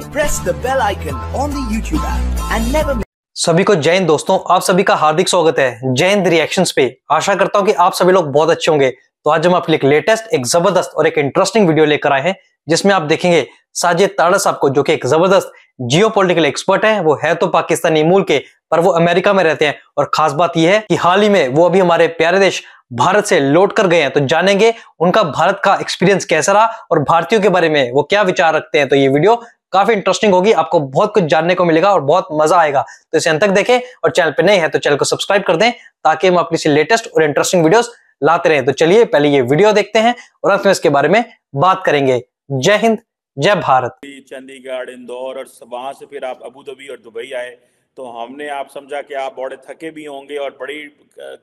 press the bell icon on the YouTube app and never सभी को जय हिंद दोस्तों आप सभी का हार्दिक स्वागत है जय हिंद रिएक्शंस पे आशा करता हूं कि आप सभी लोग बहुत अच्छे होंगे तो आज हम आपके लिए लेटेस्ट एक जबरदस्त और एक इंटरेस्टिंग वीडियो लेकर आए हैं जिसमें आप देखेंगे साजिद ताड़ा साहब को जो कि एक जबरदस्त जियो पोलिटिकल एक्सपर्ट है वो है तो पाकिस्तानी मूल के पर वो अमेरिका में रहते हैं और खास बात यह है कि हाल ही में वो अभी हमारे प्यारे देश भारत से लौट कर गए हैं तो जानेंगे उनका भारत का एक्सपीरियंस कैसा रहा और भारतीयों के बारे में वो क्या विचार रखते हैं तो ये वीडियो काफी इंटरेस्टिंग होगी आपको बहुत कुछ जानने को मिलेगा और बहुत मजा आएगा तो इसे अंत तक देखें और चैनल पर नहीं है तो चैनल को सब्सक्राइब कर दें ताकि हम अपनी लेटेस्ट और इंटरेस्टिंग वीडियो लाते रहे तो चलिए पहले ये वीडियो देखते हैं और अंत में इसके बारे में बात करेंगे जय हिंद जय भारत चंडीगढ़ इंदौर और वहां से फिर आप अबू धाबी और दुबई आए तो हमने आप समझा कि आप बड़े थके भी होंगे और बड़ी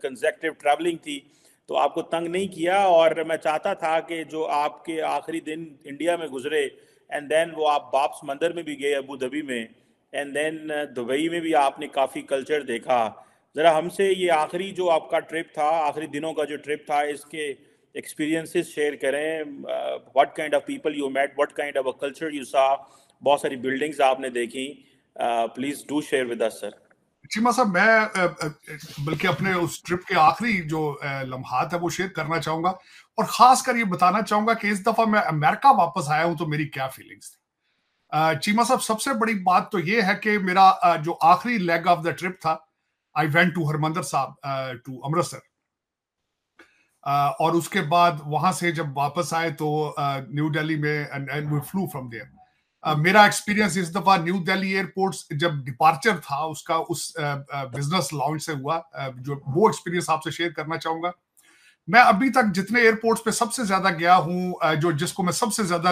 कंजेक्टिव ट्रैवलिंग थी तो आपको तंग नहीं किया और मैं चाहता था कि जो आपके आखिरी दिन इंडिया में गुजरे एंड देन वो आप बाप्स मंदिर में भी गए अबू धाबी में एंड देन uh, दुबई में भी आपने काफ़ी कल्चर देखा ज़रा हमसे ये आखिरी जो आपका ट्रिप था आखिरी दिनों का जो ट्रिप था इसके एक्सपीरियंसेस शेयर करें what kind of people you met what kind of a culture you saw बहुत सारी बिल्डिंग्स आपने देखी please do share with us sir Cheema Sahab मैं uh, uh, बल्कि अपने उस ट्रिप के आखिरी जो लम्हात है वो शेयर करना चाहूंगा और खासकर ये बताना चाहूंगा कि इस दफा मैं अमेरिका वापस आया हूं तो मेरी क्या फीलिंग्स थी चीमा साहब सबसे बड़ी बात तो ये है कि मेरा जो आखिरी लेग ऑफ द ट्रिप था आई वेंट टू हरमंदर साहब टू अमृतसर और उसके बाद वहां से जब वापस आए तो न्यू दिल्ली में फ्लू फ्रॉम देयर मेरा एक्सपीरियंस इस दफा न्यू दिल्ली एयरपोर्ट जब डिपार्चर था उसका उस बिजनेस लॉन्च से हुआ जो वो एक्सपीरियंस आपसे शेयर करना चाहूंगा मैं अभी तक जितने एयरपोर्ट्स पे सबसे ज्यादा गया हूँ जो जिसको मैं सबसे ज्यादा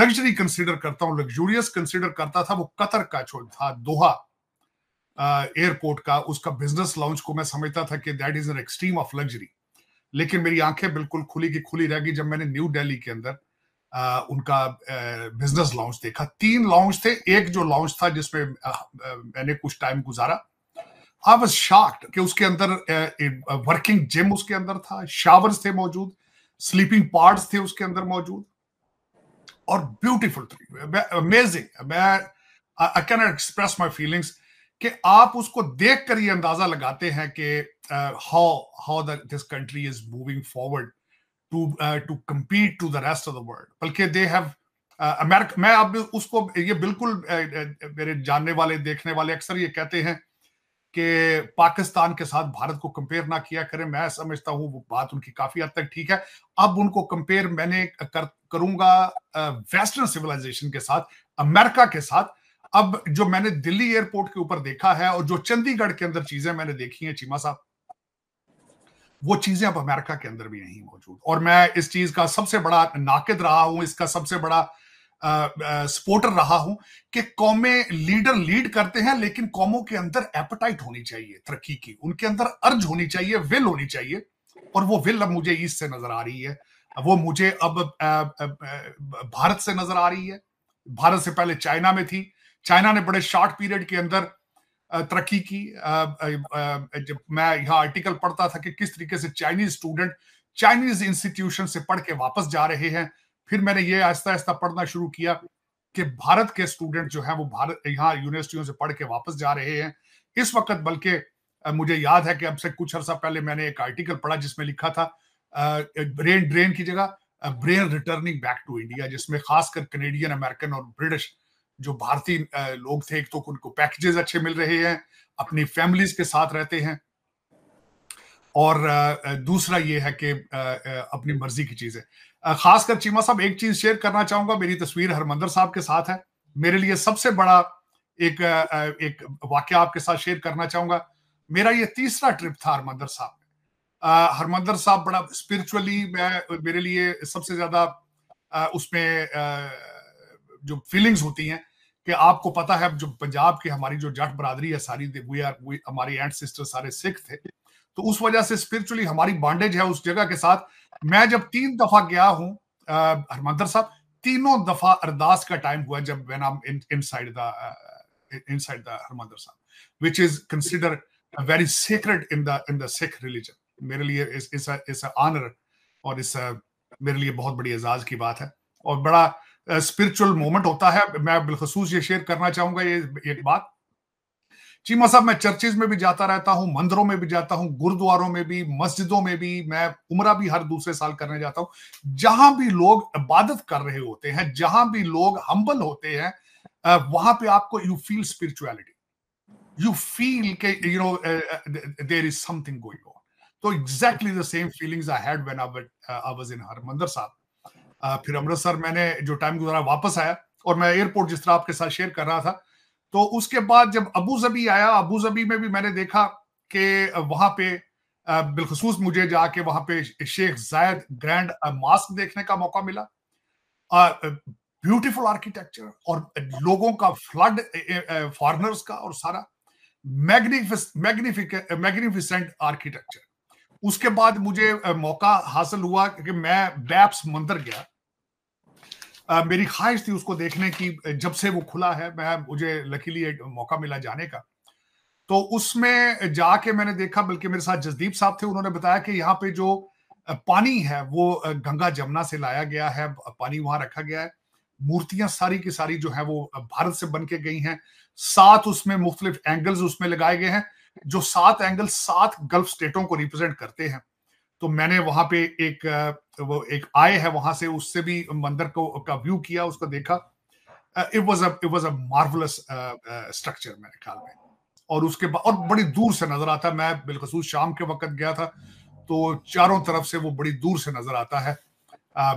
लग्जरी कंसीडर करता हूँ लग्जूरियस कंसीडर करता था वो कतर का था दोहा एयरपोर्ट का उसका बिजनेस लॉन्च को मैं समझता था कि that is an extreme of luxury लेकिन मेरी आंखें बिल्कुल खुली की खुली रह गई जब मैंने न्यू दिल्ली के अंदर आ, उनका बिजनेस लॉन्च देखा तीन लॉन्च थे एक जो लॉन्च था जिसमें मैंने कुछ टाइम गुजारा आई वॉज शॉक्ड कि उसके अंदर वर्किंग जिम उसके अंदर था शावर्स थे मौजूद स्लीपिंग पार्ट्स थे उसके अंदर मौजूद और ब्यूटीफुल ट्री अमेजिंग मैं I can express my feelings कि आप उसको देख कर ये अंदाजा लगाते हैं कि how how this country is moving forward to to compete to the rest of the world बल्कि दे हैव अमेरिका मैं अब उसको ये बिल्कुल uh, uh, मेरे जानने वाले देखने वाले अक्सर ये कहते हैं कि पाकिस्तान के साथ भारत को कंपेयर ना किया करें मैं समझता हूं वो बात उनकी काफी हद तक ठीक है अब उनको कंपेयर मैंने कर, करूंगा वेस्टर्न सिविलाइजेशन के साथ अमेरिका के साथ अब जो मैंने दिल्ली एयरपोर्ट के ऊपर देखा है और जो चंडीगढ़ के अंदर चीजें मैंने देखी हैं चीमा साहब वो चीजें अब अमेरिका के अंदर भी नहीं मौजूद और मैं इस चीज का सबसे बड़ा नाकद रहा हूं इसका सबसे बड़ा सपोर्टर रहा हूं कि कौमें लीडर लीड करते हैं लेकिन कौमों के अंदर एपेटाइट होनी चाहिए तरक्की की उनके अंदर अर्ज होनी चाहिए विल होनी चाहिए और वो विल अब मुझे ईस्ट से नजर आ रही है वो मुझे अब भारत से नजर आ रही है भारत से पहले चाइना में थी चाइना ने बड़े शॉर्ट पीरियड के अंदर तरक्की की जब मैं यहाँ आर्टिकल पढ़ता था कि किस तरीके से चाइनीज स्टूडेंट चाइनीज इंस्टीट्यूशन से पढ़ के वापस जा रहे हैं फिर मैंने ये आहिस्ता आहिस्ता पढ़ना शुरू किया कि भारत के स्टूडेंट जो है वो भारत यहाँ यूनिवर्सिटियों से पढ़ के वापस जा रहे हैं इस वक्त बल्कि मुझे याद है कि अब से कुछ अर्सा पहले मैंने एक आर्टिकल पढ़ा जिसमें लिखा था ब्रेन ड्रेन की जगह brain returning back to India जिसमें खासकर कनेडियन अमेरिकन और ब्रिटिश जो भारतीय लोग थे एक तो उनको पैकेजेस अच्छे मिल रहे हैं अपनी फैमिलीज के साथ रहते हैं और दूसरा ये है कि अपनी मर्जी की चीजें खासकर चीमा साहब एक चीज शेयर करना चाहूंगा मेरी तस्वीर हरमंदर साहब के साथ है मेरे लिए सबसे बड़ा एक एक वाक्य आपके साथ शेयर करना चाहूंगा मेरा ये तीसरा ट्रिप था हरमंदर साहब हरमंदर साहब बड़ा स्पिरिचुअली मैं मेरे लिए सबसे ज्यादा उसमें जो फीलिंग्स होती हैं कि आपको पता है जो पंजाब की हमारी जो जाट बरादरी है सारी वी आर हमारे एंड सिस्टर सारे सिख थे तो उस वजह से स्पिरिचुअली हमारी बॉन्डेज है उस जगह के साथ मैं जब तीन दफा गया हूँ हरमंदर साहब तीनों दफा अरदास का टाइम हुआ जब when I am inside the inside the Harmandar Sahib which is consider very secret in the in the Sikh religion मेरे लिए इस ऑनर और इस मेरे लिए बहुत बड़ी एजाज की बात है और बड़ा स्पिरिचुअल मोमेंट होता है मैं बिलखसूस ये शेयर करना चाहूंगा ये एक बात चीमा साहब मैं चर्चेज में भी जाता रहता हूँ मंदिरों में भी जाता हूँ गुरुद्वारों में भी मस्जिदों में भी मैं उम्र भी हर दूसरे साल करने जाता हूँ जहां भी लोग इबादत कर रहे होते हैं जहां भी लोग हम्बल होते हैं वहां पे आपको you feel spirituality you feel के you know there is something going on तो exactly the same feelings I had when I was in Sahib फिर अमृतसर मैंने जो टाइम गुजारा वापस आया और मैं एयरपोर्ट जिस तरह आपके साथ शेयर कर रहा था तो उसके बाद जब अबू जबी आया अबू जबी में भी मैंने देखा कि वहां पे बिलखसूस मुझे जाके वहां पे शेख जायद ग्रैंड मास्क देखने का मौका मिला ब्यूटीफुल आर्किटेक्चर और लोगों का फ्लड फॉरनर्स का और सारा मैग्निफिक मैग्निफिसेंट आर्किटेक्चर उसके बाद मुझे मौका हासिल हुआ कि मैं बैप्स मंदिर गया मेरी ख्वाहिश थी उसको देखने की जब से वो खुला है मैं मुझे लकीली एक मौका मिला जाने का तो उसमें जाके मैंने देखा बल्कि मेरे साथ जसदीप साहब थे उन्होंने बताया कि यहाँ पे जो पानी है वो गंगा जमुना से लाया गया है पानी वहां रखा गया है मूर्तियां सारी की सारी जो है वो भारत से बन के गई हैं सात उसमें मुख्तलिफ एंगल्स उसमें लगाए गए हैं जो सात एंगल सात गल्फ स्टेटों को रिप्रेजेंट करते हैं तो मैंने वहां पे एक वो एक आय है वहां से उससे भी मंदिर को का व्यू किया उसको देखा it was a it was a marvellous structure मेरे ख्याल में और उसके बाद और बड़ी दूर से नजर आता मैं बिलखसूस शाम के वक्त गया था तो चारों तरफ से वो बड़ी दूर से नजर आता है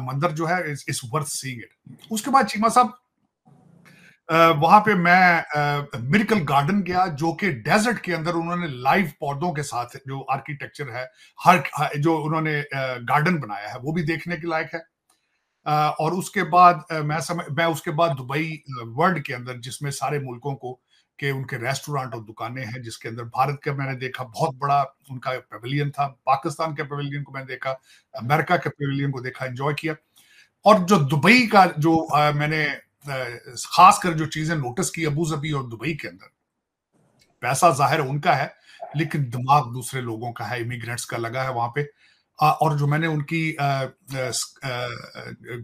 मंदिर जो है इस वर्थ सीइंग इट उसके बाद चीमा साहब वहां पे मैं मेडिकल गार्डन गया जो कि डेजर्ट के अंदर उन्होंने लाइव पौधों के साथ जो आर्किटेक्चर है हर जो उन्होंने गार्डन बनाया है वो भी देखने के लायक है और उसके बाद मैं समय मैं उसके बाद दुबई वर्ल्ड के अंदर जिसमें सारे मुल्कों को के उनके रेस्टोरेंट और दुकानें हैं जिसके अंदर भारत का मैंने देखा बहुत बड़ा उनका पवेलियन था पाकिस्तान के पवेलियन को मैंने देखा अमेरिका के पवेलियन को देखा एंजॉय किया और जो दुबई का जो आ, मैंने खासकर जो चीजें नोटिस की अबू जबी और दुबई के अंदर पैसा जाहिर उनका है लेकिन दिमाग दूसरे लोगों का है इमिग्रेंट्स का लगा है वहां पे और जो मैंने उनकी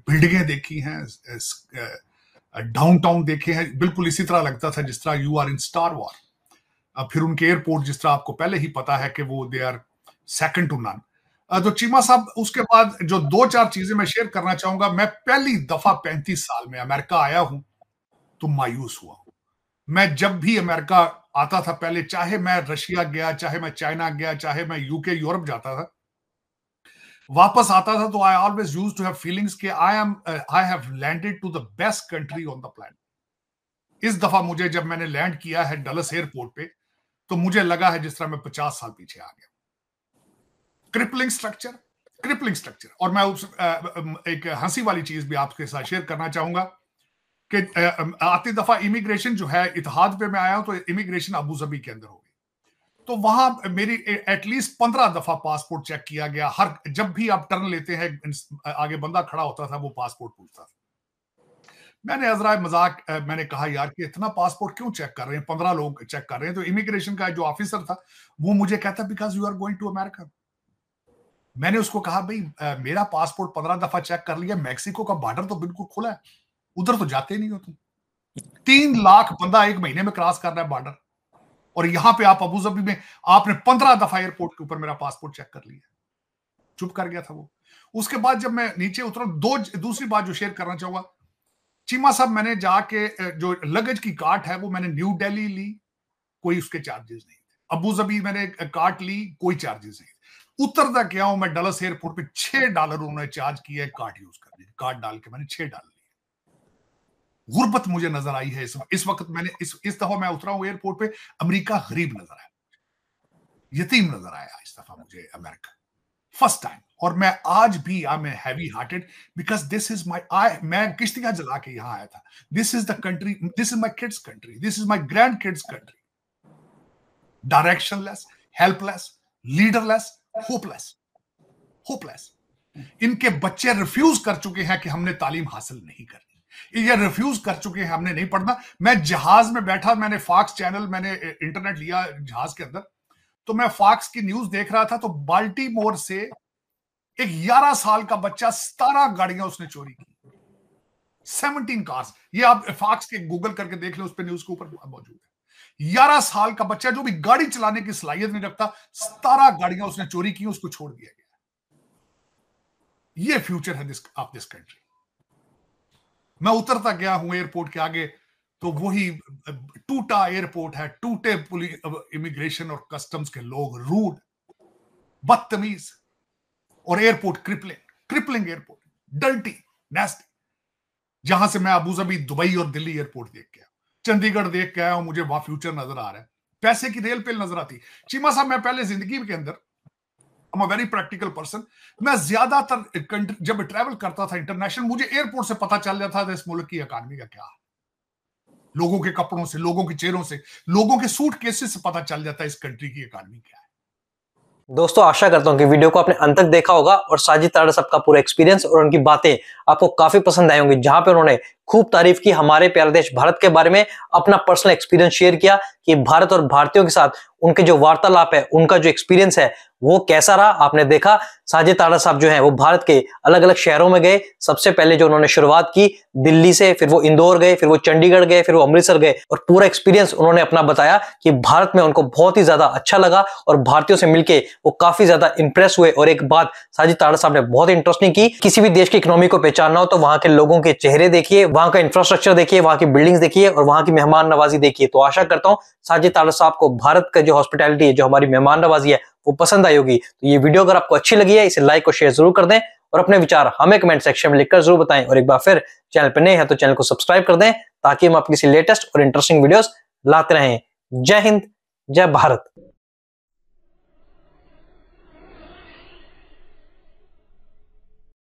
बिल्डिंगें देखी हैं डाउन टाउन देखे हैं बिल्कुल इसी तरह लगता था जिस तरह you are in star war फिर उनके एयरपोर्ट जिस तरह आपको पहले ही पता है कि वो they are second to none तो चीमा साहब उसके बाद जो दो चार चीजें मैं शेयर करना चाहूंगा मैं पहली दफा पैंतीस साल में अमेरिका आया हूं तो मायूस हुआ हूं मैं जब भी अमेरिका आता था पहले चाहे मैं रशिया गया चाहे मैं चाइना गया चाहे मैं यूके यूरोप जाता था वापस आता था तो I always use to have feelings कि I am I have landed to the best country on the plan इस दफा मुझे जब मैंने लैंड किया है डलस एयरपोर्ट पे तो मुझे लगा है जिस तरह मैं पचास साल पीछे आ गया क्रिपलिंग स्ट्रक्चर क्रिपलिंग स्ट्रक्चर और मैं उस एक हंसी वाली चीज भी आपके साथ शेयर करना चाहूंगा कि आती दफा इमिग्रेशन जो है इतिहाद पे मैं आया हूं तो इमिग्रेशन अबू धाबी के अंदर होगी तो वहां मेरी एटलीस्ट पंद्रह दफा पासपोर्ट चेक किया गया हर जब भी आप टर्न लेते हैं आगे बंदा खड़ा होता था वो पासपोर्ट पूछता था मैंने अजरा मजाक मैंने कहा यार कि इतना पासपोर्ट क्यों चेक कर रहे हैं पंद्रह लोग चेक कर रहे हैं तो इमिग्रेशन का जो ऑफिसर था वो मुझे कहता because you are going to America मैंने उसको कहा भाई मेरा पासपोर्ट पंद्रह दफा चेक कर लिया मैक्सिको का बॉर्डर तो बिल्कुल खुला है उधर तो जाते नहीं हो तुम तीन लाख बंदा एक महीने में क्रॉस कर रहा है बॉर्डर और यहाँ पे आप अबू जबी में आपने पंद्रह दफा एयरपोर्ट के ऊपर मेरा पासपोर्ट चेक कर लिया चुप कर गया था वो उसके बाद जब मैं नीचे उतरा दो दूसरी बात जो शेयर करना चाहूंगा चीमा साहब मैंने जाके जो लगेज की कार्ट है वो मैंने न्यू दिल्ली ली कोई उसके चार्जेस नहीं थे अबू जबी मैंने कार्ट ली कोई चार्जेस नहीं उतरता गया हूं मैं डलस एयरपोर्ट पे छह डॉलर उन्होंने चार्ज किया है कार्ड यूज करने कार्ड डाल के मैंने छह डाल लिए गुर्बत मुझे नजर आई है इस, इस वक्त मैंने इस इस दफा मैं उतरा हूं एयरपोर्ट पे अमेरिका गरीब नजर आया यतीम नजर आया इस दफा मुझे अमेरिका फर्स्ट टाइम और मैं आज भी I am heavy hearted because this is my I मैं किश्तियां जला के यहां आया था this is the country this is my kids country this is my grand kids country directionless helpless leaderless hopeless hopeless इनके बच्चे रिफ्यूज कर चुके हैं कि हमने तालीम हासिल नहीं करनी ये रिफ्यूज कर चुके हैं हमने नहीं पढ़ना मैं जहाज में बैठा मैंने फॉक्स चैनल मैंने इंटरनेट लिया जहाज के अंदर तो मैं फॉक्स की न्यूज देख रहा था तो बाल्टी मोर से एक 11 साल का बच्चा सतारह गाड़ियां उसने चोरी की सेवनटीन कार्स ये आप फॉक्स के गूगल करके देख लो उस पर न्यूज के ऊपर मौजूद है ग्यारह साल का बच्चा जो भी गाड़ी चलाने की सलाहियत नहीं रखता सतारह गाड़ियां उसने चोरी की उसको छोड़ दिया गया ये फ्यूचर है दिस ऑफ दिस कंट्री मैं उतरता गया हूं एयरपोर्ट के आगे तो वही टूटा एयरपोर्ट है टूटे इमिग्रेशन और कस्टम्स के लोग रूड बदतमीज और airport crippling crippling airport dirty nest जहां से मैं अबूजबी दुबई और दिल्ली एयरपोर्ट देख गया चंडीगढ़ देख के आया हूं मुझे वहां फ्यूचर नजर आ रहा है पैसे की रेल पेल नजर आती चीमा साहब मैं पहले जिंदगी के अंदर वेरी प्रैक्टिकल पर्सन मैं ज्यादातर जब ट्रेवल करता था इंटरनेशनल मुझे एयरपोर्ट से पता चल जाता था इस मुल्क की इकानमी का क्या लोगों के कपड़ों से लोगों के चेहरों से लोगों के सूट केसेस से पता चल जाता है इस कंट्री की इकानमी क्या है दोस्तों आशा करता हूँ कि वीडियो को आपने अंत तक देखा होगा और साजिद ताड़ा साहब का पूरा एक्सपीरियंस और उनकी बातें आपको काफी पसंद आई होंगी जहां पे उन्होंने खूब तारीफ की हमारे प्यारे देश भारत के बारे में अपना पर्सनल एक्सपीरियंस शेयर किया कि भारत और भारतीयों के साथ उनके जो वार्तालाप है उनका जो एक्सपीरियंस है वो कैसा रहा आपने देखा साजिद ताड़ा साहब जो है वो भारत के अलग अलग शहरों में गए सबसे पहले जो उन्होंने शुरुआत की दिल्ली से फिर वो इंदौर गए फिर वो चंडीगढ़ गए फिर वो अमृतसर गए और पूरा एक्सपीरियंस उन्होंने अपना बताया कि भारत में उनको बहुत ही ज्यादा अच्छा लगा और भारतीयों से मिलकर वो काफी ज्यादा इंप्रेस हुए और एक बात साजिद ताड़ा साहब ने बहुत इंटरेस्टिंग की किसी भी देश की इकोनॉमी को पहचानना हो तो वहां के लोगों के चेहरे देखिए वहां का इंफ्रास्ट्रक्चर देखिए वहां की बिल्डिंग्स देखिए और वहां की मेहमान नवाजी देखिए तो आशा करता हूँ साजिद ताड़ा साहब को भारत का जो हॉस्पिटैलिटी है जो हमारी मेहमान नवाजी है वो पसंद आई होगी तो ये वीडियो अगर आपको अच्छी लगी है इसे लाइक और शेयर जरूर कर दें और अपने विचार हमें कमेंट सेक्शन में लिखकर जरूर बताएं और एक बार फिर चैनल पर नए हैं तो चैनल को सब्सक्राइब कर दें ताकि हम आपकी लेटेस्ट और इंटरेस्टिंग वीडियोस लाते रहें जय हिंद जय भारत